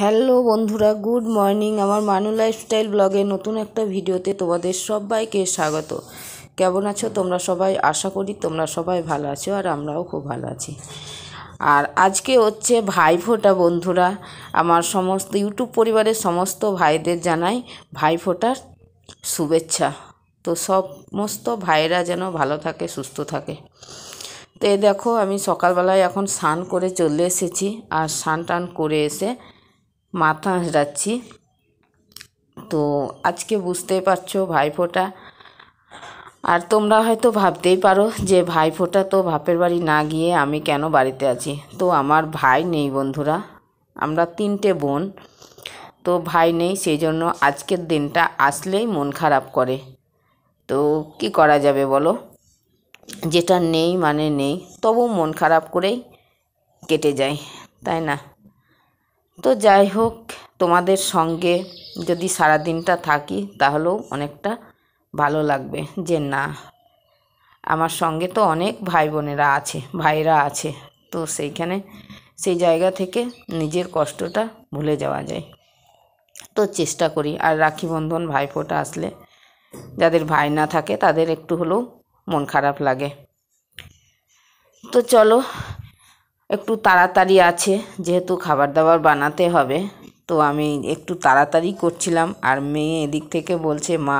hello বন্ধুরা good morning আমার মানু লাইফস্টাইল ব্লগে নতুন একটা ভিডিওতে তোমাদের সবাইকে স্বাগত কেমন আছো তোমরা সবাই আশা করি তোমরা সবাই ভালো আছো আর আমরাও খুব ভালো আছি আর আজকে হচ্ছে ভাইফোঁটা বন্ধুরা আমার সমস্ত ইউটিউব পরিবারের সমস্ত ভাইদের জানাই ভাইফোঁটার শুভেচ্ছা তো সমস্ত ভাইরা যেন ভালো থাকে সুস্থ থাকে তো দেখো আমি সকালবেলায় এখন স্নান করে চলে এসেছি আর স্নান টান করে এসে মাথা হাসড়াচ্ছি তো আজকে বুঝতেই পারছো ভাইফোঁটা আর তোমরা হয়তো ভাবতেই পারো যে ভাইফোঁটা তো ভাপের বাড়ি না গিয়ে আমি কেন বাড়িতে আছি তো আমার ভাই নেই বন্ধুরা আমরা তিনটে বোন তো ভাই নেই সেই জন্য আজকের দিনটা আসলেই মন খারাপ করে তো কি করা যাবে বলো যেটা নেই মানে নেই তবু মন খারাপ করেই কেটে যায় তাই না তো যাই হোক তোমাদের সঙ্গে যদি সারাদিনটা থাকি তাহলেও অনেকটা ভালো লাগবে যে না আমার সঙ্গে তো অনেক ভাই বোনেরা আছে ভাইরা আছে তো সেইখানে সেই জায়গা থেকে নিজের কষ্টটা ভুলে যাওয়া যায় তো চেষ্টা করি আর রাখি বন্ধন ভাইফোঁটা আসলে যাদের ভাই না থাকে তাদের একটু হলেও মন খারাপ লাগে তো চলো একটু তাড়াতাড়ি আছে যেহেতু খাবার দাবার বানাতে হবে তো আমি একটু তাড়াতাড়ি করছিলাম আর মেয়ে এদিক থেকে বলছে মা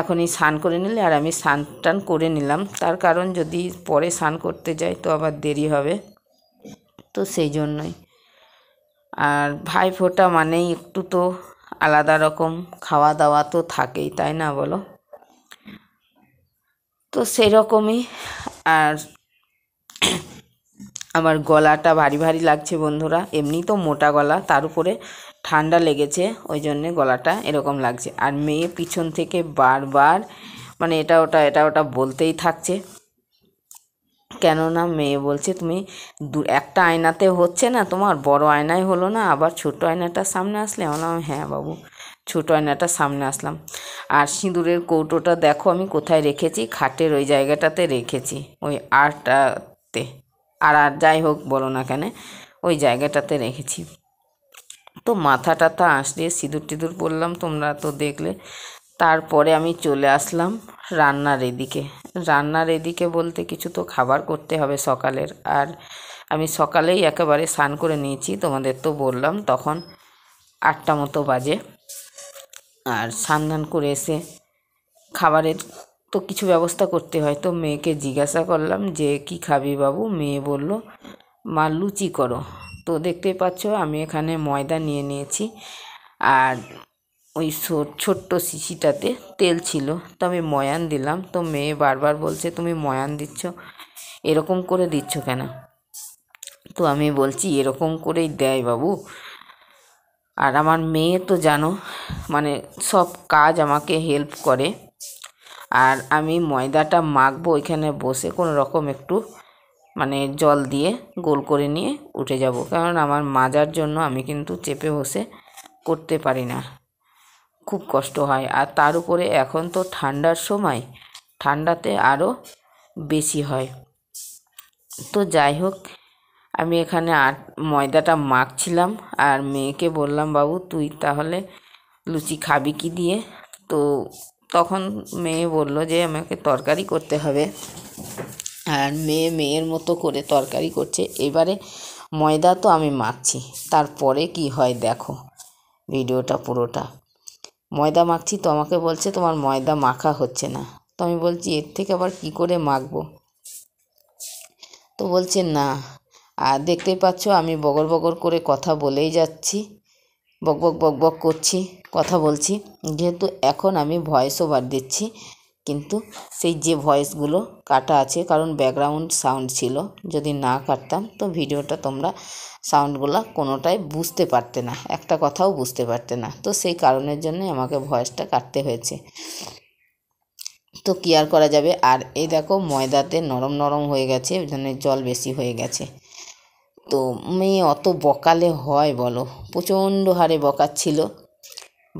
এখনই স্নান করে নিলে আর আমি স্নান টান করে নিলাম তার কারণ যদি পরে স্নান করতে যাই তো আবার দেরি হবে তো সেই জন্যই আর ভাই ফোটা মানেই একটু তো আলাদা রকম খাওয়া দাওয়া তো থাকেই তাই না বলো তো সেরকমই আর আমার গলাটা ভারী ভারী লাগছে বন্ধুরা এমনি তো মোটা গলা তার উপরে ঠান্ডা লেগেছে ওই জন্যে গলাটা এরকম লাগছে আর মেয়ে পিছন থেকে বারবার মানে এটা ওটা এটা ওটা বলতেই থাকছে কেননা মেয়ে বলছে তুমি দু একটা আয়নাতে হচ্ছে না তোমার বড় আয়নায় হলো না আবার ছোট আয়নাটার সামনে আসলে আমি হ্যাঁ বাবু ছোট আয়নাটার সামনে আসলাম আর সিঁদুরের কৌটোটা দেখো আমি কোথায় রেখেছি খাটের ওই জায়গাটাতে রেখেছি ওই আটটাতে আর আর যাই হোক বলো না কেন ওই জায়গাটাতে রেখেছি তো মাথা টাথা আসলে সিঁদুর টিঁদুর পরলাম তোমরা তো দেখলে তারপরে আমি চলে আসলাম রান্নার এদিকে রান্নার এদিকে বলতে কিছু তো খাবার করতে হবে সকালের আর আমি সকালেই একেবারে স্নান করে নিয়েছি তোমাদের তো বললাম তখন আটটা মতো বাজে আর স্নান করে এসে খাবারের তো কিছু ব্যবস্থা করতে হয় তো মেয়েকে জিজ্ঞাসা করলাম যে কি খাবি বাবু মেয়ে বলল মা লুচি করো তো দেখতে পাচ্ছ আমি এখানে ময়দা নিয়ে নিয়েছি আর ওই ছোট্ট শিশিটাতে তেল ছিল তো আমি ময়ান দিলাম তো মেয়ে বারবার বলছে তুমি ময়ান দিচ্ছ এরকম করে দিচ্ছ কেন তো আমি বলছি এরকম করেই দেয় বাবু আর আমার মেয়ে তো জানো মানে সব কাজ আমাকে হেল্প করে আর আমি ময়দাটা মাখবো ওইখানে বসে কোনো রকম একটু মানে জল দিয়ে গোল করে নিয়ে উঠে যাব কারণ আমার মাজার জন্য আমি কিন্তু চেপে বসে করতে পারি না খুব কষ্ট হয় আর তার উপরে এখন তো ঠান্ডার সময় ঠান্ডাতে আরও বেশি হয় তো যাই হোক আমি এখানে আট ময়দাটা মাখছিলাম আর মেয়েকে বললাম বাবু তুই তাহলে লুচি খাবি কি দিয়ে তো তখন মেয়ে বলল যে আমাকে তরকারি করতে হবে আর মেয়ে মেয়ের মতো করে তরকারি করছে এবারে ময়দা তো আমি মাখছি তারপরে কি হয় দেখো ভিডিওটা পুরোটা ময়দা মাখছি তো আমাকে বলছে তোমার ময়দা মাখা হচ্ছে না তো আমি বলছি এর থেকে আবার কি করে মাখবো তো বলছে না আর দেখতেই পাচ্ছ আমি বগর বগর করে কথা বলেই যাচ্ছি বক বক বক বক করছি কথা বলছি যেহেতু এখন আমি ভয়েস ওভার দিচ্ছি কিন্তু সেই যে ভয়েসগুলো কাটা আছে কারণ ব্যাকগ্রাউন্ড সাউন্ড ছিল যদি না কাটতাম তো ভিডিওটা তোমরা সাউন্ডগুলো কোনোটাই বুঝতে পারতে না একটা কথাও বুঝতে পারতে না তো সেই কারণের জন্য আমাকে ভয়েসটা কাটতে হয়েছে তো কি আর করা যাবে আর এই দেখো ময়দাতে নরম নরম হয়ে গেছে মানে জল বেশি হয়ে গেছে তো মেয়ে অত বকালে হয় বলো প্রচণ্ড হারে বকাচ্ছিল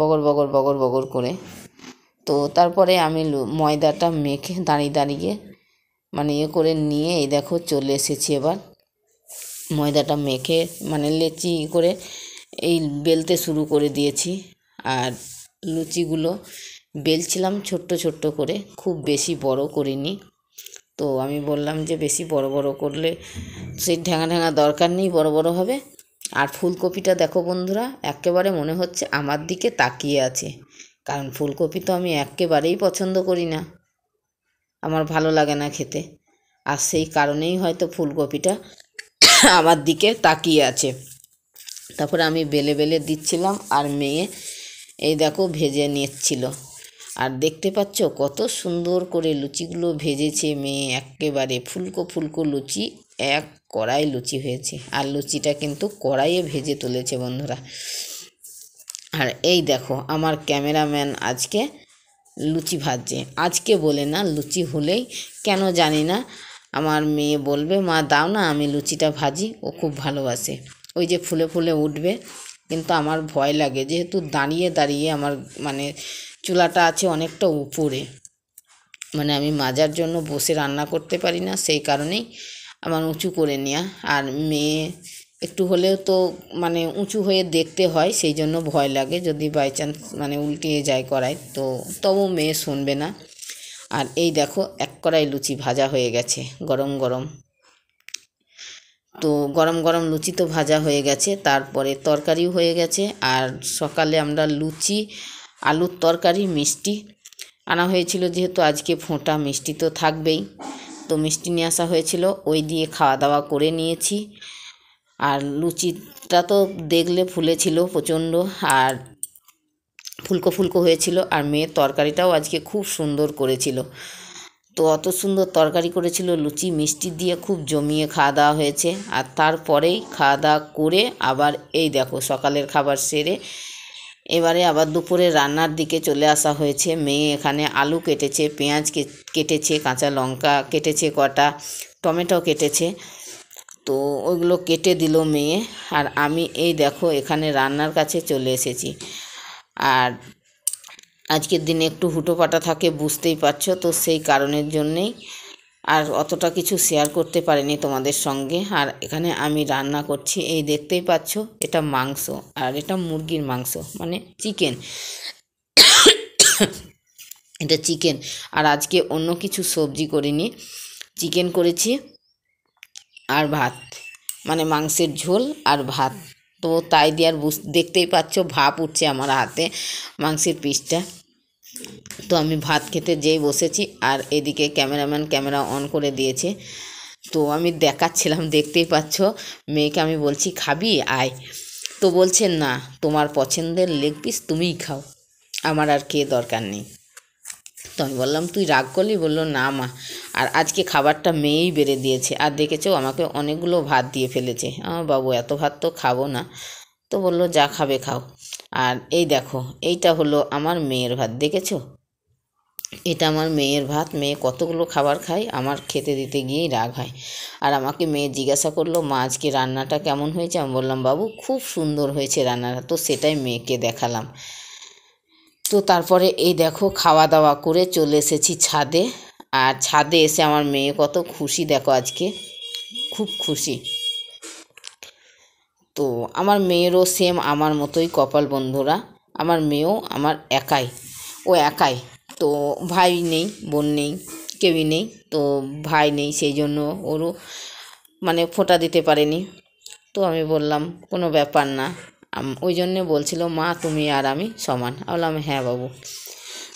বগর বগর বগর বগর করে তো তারপরে আমি ময়দাটা মেখে দাঁড়িয়ে দাঁড়িয়ে মানে ইয়ে করে নিয়ে এই দেখো চলে এসেছি এবার ময়দাটা মেখে মানে লেচি করে এই বেলতে শুরু করে দিয়েছি আর লুচিগুলো বেলছিলাম ছোট্ট ছোট্ট করে খুব বেশি বড় করিনি তো আমি বললাম যে বেশি বড় বড় করলে সেই ঢ্যাঙা ঢ্যাঙা দরকার নেই বড় বড় হবে আর ফুলকপিটা দেখো বন্ধুরা একেবারে মনে হচ্ছে আমার দিকে তাকিয়ে আছে কারণ ফুলকপি তো আমি একেবারেই পছন্দ করি না আমার ভালো লাগে না খেতে আর সেই কারণেই হয়তো ফুলকপিটা আমার দিকে তাকিয়ে আছে তারপরে আমি বেলে বেলে দিচ্ছিলাম আর মেয়ে এই দেখো ভেজে নিচ্ছিল আর দেখতে পাচ্ছ কত সুন্দর করে লুচিগুলো ভেজেছে মেয়ে একেবারে ফুলকো ফুলকো লুচি এক কড়াই লুচি হয়েছে আর লুচিটা কিন্তু কড়াইয়ে ভেজে তুলেছে বন্ধুরা আর এই দেখো আমার ক্যামেরাম্যান আজকে লুচি ভাজছে আজকে বলে না লুচি হলেই কেন জানি না আমার মেয়ে বলবে মা দাও না আমি লুচিটা ভাজি ও খুব ভালোবাসে ওই যে ফুলে ফুলে উঠবে কিন্তু আমার ভয় লাগে যেহেতু দাঁড়িয়ে দাঁড়িয়ে আমার মানে চুলাটা আছে অনেকটা উপরে মানে আমি মাজার জন্য বসে রান্না করতে পারি না সেই কারণেই আমার উঁচু করে নেওয়া আর মেয়ে একটু হলেও তো মানে উঁচু হয়ে দেখতে হয় সেই জন্য ভয় লাগে যদি বাই চান্স মানে উল্টিয়ে যায় করাই তো তবু মেয়ে শুনবে না আর এই দেখো এক কড়াই লুচি ভাজা হয়ে গেছে গরম গরম তো গরম গরম লুচি তো ভাজা হয়ে গেছে তারপরে তরকারিও হয়ে গেছে আর সকালে আমরা লুচি আলুর তরকারি মিষ্টি আনা হয়েছিল যেহেতু আজকে ফোঁটা মিষ্টি তো থাকবেই তো মিষ্টি নিয়ে আসা হয়েছিল ওই দিয়ে খাওয়া দাওয়া করে নিয়েছি আর লুচিটা তো দেখলে ফুলেছিল প্রচণ্ড আর ফুলকো ফুলকো হয়েছিল আর মেয়ের তরকারিটাও আজকে খুব সুন্দর করেছিল তো অত সুন্দর তরকারি করেছিল লুচি মিষ্টি দিয়ে খুব জমিয়ে খাওয়া দাওয়া হয়েছে আর তারপরেই খাওয়া দাওয়া করে আবার এই দেখো সকালের খাবার সেরে এবারে আবার দুপুরে রান্নার দিকে চলে আসা হয়েছে মেয়ে এখানে আলু কেটেছে পেঁয়াজ কেটেছে কাঁচা লঙ্কা কেটেছে কটা টমেটো কেটেছে তো ওইগুলো কেটে দিল মেয়ে আর আমি এই দেখো এখানে রান্নার কাছে চলে এসেছি আর আজকের দিনে একটু হুটোপাটা থাকে বুঝতেই পারছো তো সেই কারণের জন্যেই আর অতটা কিছু শেয়ার করতে পারিনি তোমাদের সঙ্গে আর এখানে আমি রান্না করছি এই দেখতেই পাচ্ছ এটা মাংস আর এটা মুরগির মাংস মানে চিকেন এটা চিকেন আর আজকে অন্য কিছু সবজি করিনি চিকেন করেছি আর ভাত মানে মাংসের ঝোল আর ভাত তো তাই দিয়ে আর বুঝ দেখতেই পাচ্ছ ভাপ উঠছে আমার হাতে মাংসের পিসটা তো আমি ভাত খেতে যেই বসেছি আর এদিকে ক্যামেরাম্যান ক্যামেরা অন করে দিয়েছে তো আমি দেখাচ্ছিলাম দেখতেই পাচ্ছ মেয়েকে আমি বলছি খাবি আয় তো বলছে না তোমার পছন্দের লেগ পিস তুমিই খাও আমার আর কে দরকার নেই তো আমি বললাম তুই রাগ করলি বললো না মা আর আজকে খাবারটা মেয়েই বেড়ে দিয়েছে আর দেখেছো আমাকে অনেকগুলো ভাত দিয়ে ফেলেছে আমার বাবু এত ভাত তো খাবো না তো বললো যা খাবে খাও আর এই দেখো এইটা হলো আমার মেয়ের ভাত দেখেছো এটা আমার মেয়ের ভাত মেয়ে কতগুলো খাবার খায় আমার খেতে দিতে গিয়েই রাগ হয় আর আমাকে মেয়ে জিজ্ঞাসা করলো মা আজকে রান্নাটা কেমন হয়েছে আমি বললাম বাবু খুব সুন্দর হয়েছে রান্নাটা তো সেটাই মেয়েকে দেখালাম তো তারপরে এই দেখো খাওয়া দাওয়া করে চলে এসেছি ছাদে আর ছাদে এসে আমার মেয়ে কত খুশি দেখো আজকে খুব খুশি তো আমার মেয়েরও সেম আমার মতোই কপাল বন্ধুরা আমার মেয়েও আমার একাই ও একাই তো ভাই নেই বোন নেই কেউই নেই তো ভাই নেই সেই জন্য ওরও মানে ফোঁটা দিতে পারেনি তো আমি বললাম কোনো ব্যাপার না ওই জন্যে বলছিল মা তুমি আর আমি সমান বললাম হ্যাঁ বাবু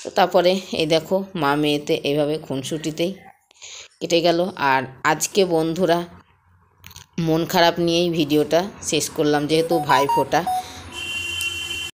তো তারপরে এই দেখো মা মেয়েতে এইভাবে খুনসুটিতেই কেটে গেল আর আজকে বন্ধুরা মন খারাপ নিয়েই ভিডিওটা শেষ করলাম যেহেতু ভাই ফোটা